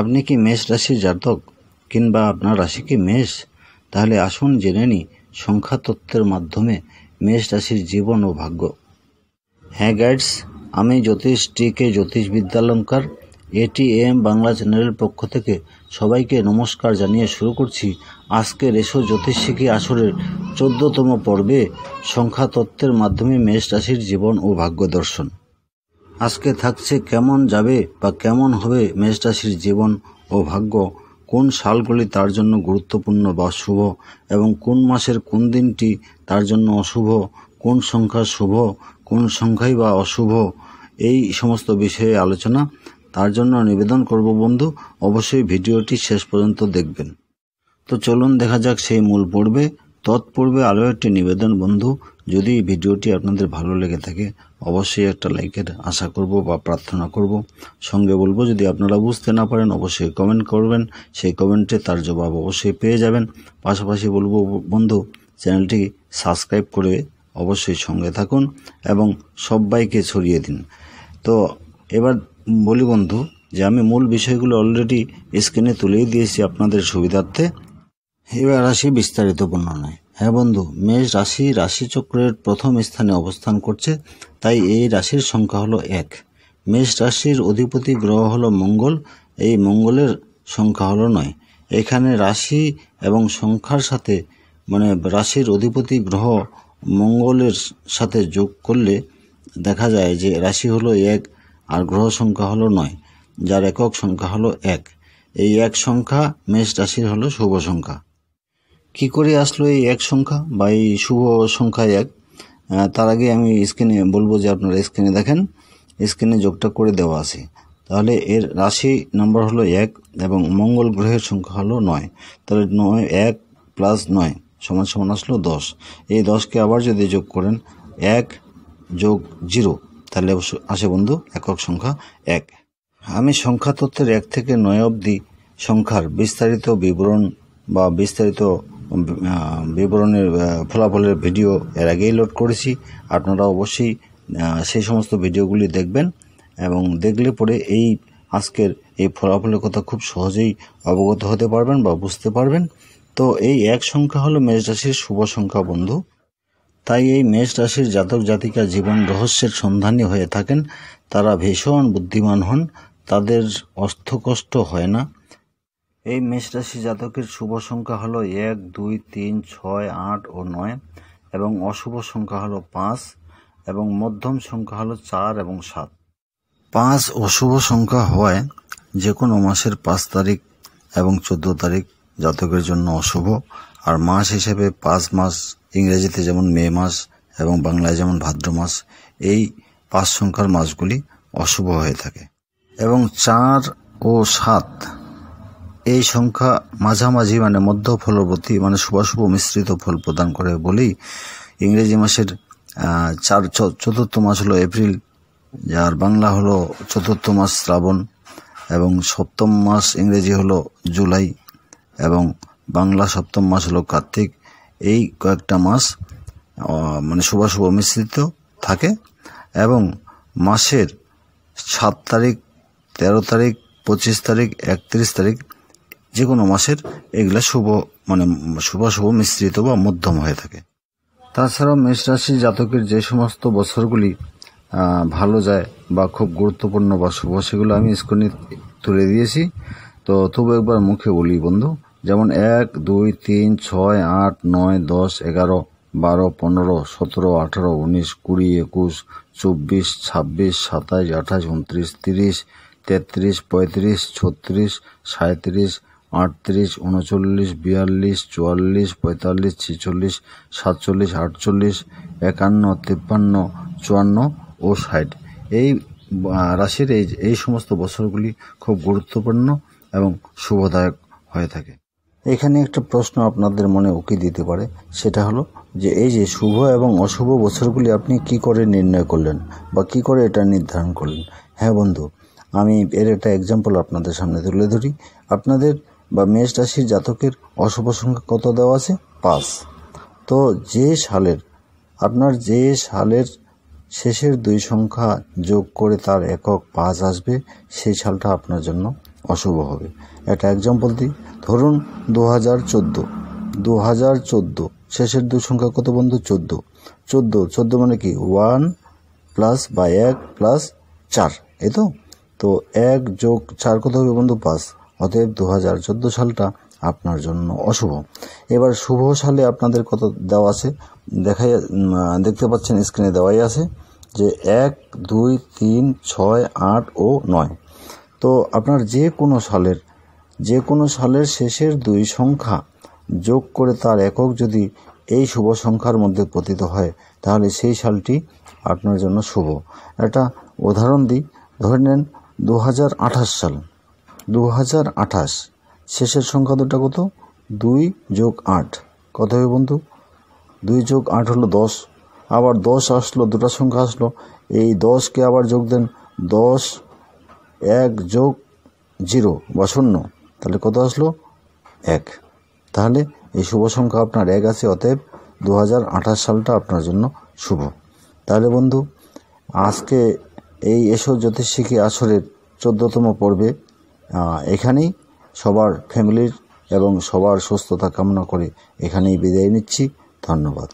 আপনি কি মেষ রাশির জাতক কিংবা আপনার রাশি কি মেষ তাহলে আসুন জেনে নিই সংখ্যাতত্ত্বের মাধ্যমে মেষ রাশির জীবন ও ভাগ্য হ্যাঁ গাইডস আমি জ্যোতিষ টিকে জ্যোতিষ বিদ্যালঙ্কার এটি এম বাংলা চ্যানেলের পক্ষ থেকে সবাইকে নমস্কার জানিয়ে শুরু করছি আজকের এসো জ্যোতিষ শিখি আসরের চোদ্দতম পর্বে সংখ্যাতত্ত্বের মাধ্যমে মেষ রাশির জীবন ও ভাগ্য দর্শন আজকে থাকছে কেমন যাবে বা কেমন হবে মেষরাশির জীবন ও ভাগ্য কোন সালগুলি তার জন্য গুরুত্বপূর্ণ বা শুভ এবং কোন মাসের কোন দিনটি তার জন্য অশুভ কোন সংখ্যা শুভ কোন সংখ্যাই বা অশুভ এই সমস্ত বিষয়ে আলোচনা তার জন্য নিবেদন করব বন্ধু অবশ্যই ভিডিওটি শেষ পর্যন্ত দেখবেন তো চলুন দেখা যাক সেই মূল পর্বে তৎপূর্বে আরও একটি নিবেদন বন্ধু যদি ভিডিওটি আপনাদের ভালো লেগে থাকে অবশ্যই একটা লাইকের আশা করব বা প্রার্থনা করব সঙ্গে বলবো যদি আপনারা বুঝতে না পারেন অবশ্যই কমেন্ট করবেন সেই কমেন্টে তার জবাব অবশ্যই পেয়ে যাবেন পাশাপাশি বলবো বন্ধু চ্যানেলটি সাবস্ক্রাইব করে অবশ্যই সঙ্গে থাকুন এবং সবাইকে ছড়িয়ে দিন তো এবার বলি বন্ধু যে আমি মূল বিষয়গুলো অলরেডি স্ক্রিনে তুলেই দিয়েছি আপনাদের সুবিধার্থে এবার আসি বিস্তারিত বর্ণনায় হ্যাঁ বন্ধু মেষ রাশি রাশিচক্রের প্রথম স্থানে অবস্থান করছে তাই এই রাশির সংখ্যা হলো এক মেষ রাশির অধিপতি গ্রহ হলো মঙ্গল এই মঙ্গলের সংখ্যা হলো নয় এখানে রাশি এবং সংখ্যার সাথে মানে রাশির অধিপতি গ্রহ মঙ্গলের সাথে যোগ করলে দেখা যায় যে রাশি হলো এক আর গ্রহ সংখ্যা হলো নয় যার একক সংখ্যা হলো এক এই এক সংখ্যা মেষ রাশির হলো শুভ সংখ্যা কি করে আসলো এই এক সংখ্যা বা এই শুভ সংখ্যা এক তার আগে আমি স্ক্রিনে বলবো যে আপনারা স্ক্রিনে দেখেন স্ক্রিনে যোগটা করে দেওয়া আছে তাহলে এর রাশি নাম্বার হলো এক এবং মঙ্গল গ্রহের সংখ্যা হলো নয় তাহলে নয় এক প্লাস নয় সমান সমান আসলো দশ এই দশকে আবার যদি যোগ করেন এক যোগ জিরো তাহলে আসে বন্ধু একক সংখ্যা এক আমি সংখ্যা তত্ত্বের এক থেকে নয় অবধি সংখ্যার বিস্তারিত বিবরণ বা বিস্তারিত বিবরণের ফলাফলের ভিডিও এর আগেই লোড করেছি আপনারা অবশ্যই সেই সমস্ত ভিডিওগুলি দেখবেন এবং দেখলে পরে এই আজকের এই ফলাফলের কথা খুব সহজেই অবগত হতে পারবেন বা বুঝতে পারবেন তো এই এক সংখ্যা হলো মেষ রাশির শুভ সংখ্যা বন্ধু তাই এই মেষ রাশির জাতক জাতিকা জীবন রহস্যের সন্ধানী হয়ে থাকেন তারা ভীষণ বুদ্ধিমান হন তাদের অর্থকষ্ট হয় না এই মেষরাশি জাতকের শুভ সংখ্যা হলো এক দুই তিন ছয় আট ও নয় এবং অশুভ সংখ্যা হলো পাঁচ এবং মধ্যম সংখ্যা হলো চার এবং সাত পাঁচ অশুভ সংখ্যা হয় যে কোনো মাসের পাঁচ তারিখ এবং চোদ্দ তারিখ জাতকের জন্য অশুভ আর মাস হিসেবে পাঁচ মাস ইংরেজিতে যেমন মে মাস এবং বাংলায় যেমন ভাদ্র মাস এই পাঁচ সংখ্যার মাসগুলি অশুভ হয়ে থাকে এবং চার ও সাত এই সংখ্যা মাঝামাঝি মানে মধ্য ফলবতী মানে শুভাশুভ মিশ্রিত ফল প্রদান করে বলেই ইংরেজি মাসের চার চতুর্থ মাস হলো এপ্রিল যার বাংলা হলো চতুর্থ মাস শ্রাবণ এবং সপ্তম মাস ইংরেজি হলো জুলাই এবং বাংলা সপ্তম মাস হলো কার্তিক এই কয়েকটা মাস মানে শুভাশুভ মিশ্রিত থাকে এবং মাসের সাত তারিখ তেরো তারিখ পঁচিশ তারিখ একত্রিশ তারিখ যে কোনো মাসের এগুলা শুভ মানে শুভ শুভ মিশ্রিত বা মধ্যম হয়ে থাকে তাছাড়াও মেষ রাশি জাতকের যে সমস্ত বছরগুলি ভালো যায় বা খুব গুরুত্বপূর্ণ বা শুভ সেগুলো আমি স্ক্রিনে তুলে দিয়েছি তো তবু একবার মুখে বলি বন্ধু যেমন এক দুই তিন ছয় আট নয় দশ এগারো বারো পনেরো সতেরো আঠারো উনিশ কুড়ি একুশ চব্বিশ ছাব্বিশ সাতাশ আঠাশ উনত্রিশ তিরিশ তেত্রিশ পঁয়ত্রিশ ছত্রিশ সাঁত্রিশ আটত্রিশ উনচল্লিশ বিয়াল্লিশ চুয়াল্লিশ পঁয়তাল্লিশ ছেচল্লিশ সাতচল্লিশ আটচল্লিশ একান্ন তিপ্পান্ন চুয়ান্ন ও ষাট এই রাশির এই এই সমস্ত বছরগুলি খুব গুরুত্বপূর্ণ এবং শুভদায়ক হয়ে থাকে এখানে একটা প্রশ্ন আপনাদের মনে উকি দিতে পারে সেটা হলো যে এই যে শুভ এবং অশুভ বছরগুলি আপনি কি করে নির্ণয় করলেন বা কি করে এটা নির্ধারণ করলেন হ্যাঁ বন্ধু আমি এর একটা এক্সাম্পল আপনাদের সামনে তুলে ধরি আপনাদের বা মেষ রাশির জাতকের অশুভ সংখ্যা কত দেওয়া আছে পাঁচ তো যে সালের আপনার যে সালের শেষের দুই সংখ্যা যোগ করে তার একক পাঁচ আসবে সেই সালটা আপনার জন্য অশুভ হবে একটা এক্সাম্পল দিই ধরুন দু হাজার চোদ্দো দু হাজার চোদ্দো শেষের দুই সংখ্যা কত বন্ধু চোদ্দো চোদ্দো চোদ্দো মানে কি ওয়ান প্লাস বা এক প্লাস চার এই তো তো এক যোগ চার কত হবে বন্ধু পাঁচ অতএব দু সালটা আপনার জন্য অশুভ এবার শুভ সালে আপনাদের কত দেওয়া আছে দেখাই দেখতে পাচ্ছেন স্ক্রিনে দেওয়াই আছে যে এক দুই তিন ছয় আট ও নয় তো আপনার যে কোনো সালের যে কোনো সালের শেষের দুই সংখ্যা যোগ করে তার একক যদি এই শুভ সংখ্যার মধ্যে পতিত হয় তাহলে সেই সালটি আপনার জন্য শুভ একটা উদাহরণ দিই ধরে নেন দু সাল দু হাজার আঠাশ শেষের সংখ্যা দুটা কত দুই যোগ আট কত হবে বন্ধু দুই যোগ আট হলো দশ আবার দশ আসলো দুটা সংখ্যা আসলো এই দশকে আবার যোগ দেন দশ এক যোগ জিরো বা শূন্য তাহলে কত আসলো এক তাহলে এই শুভ সংখ্যা আপনার এক আছে অতএব দু সালটা আপনার জন্য শুভ তাহলে বন্ধু আজকে এই এসো জ্যোতিষিকী আসরের চোদ্দতম পর্বে এখানেই সবার ফ্যামিলির এবং সবার সুস্থতা কামনা করে এখানেই বিদায় নিচ্ছি ধন্যবাদ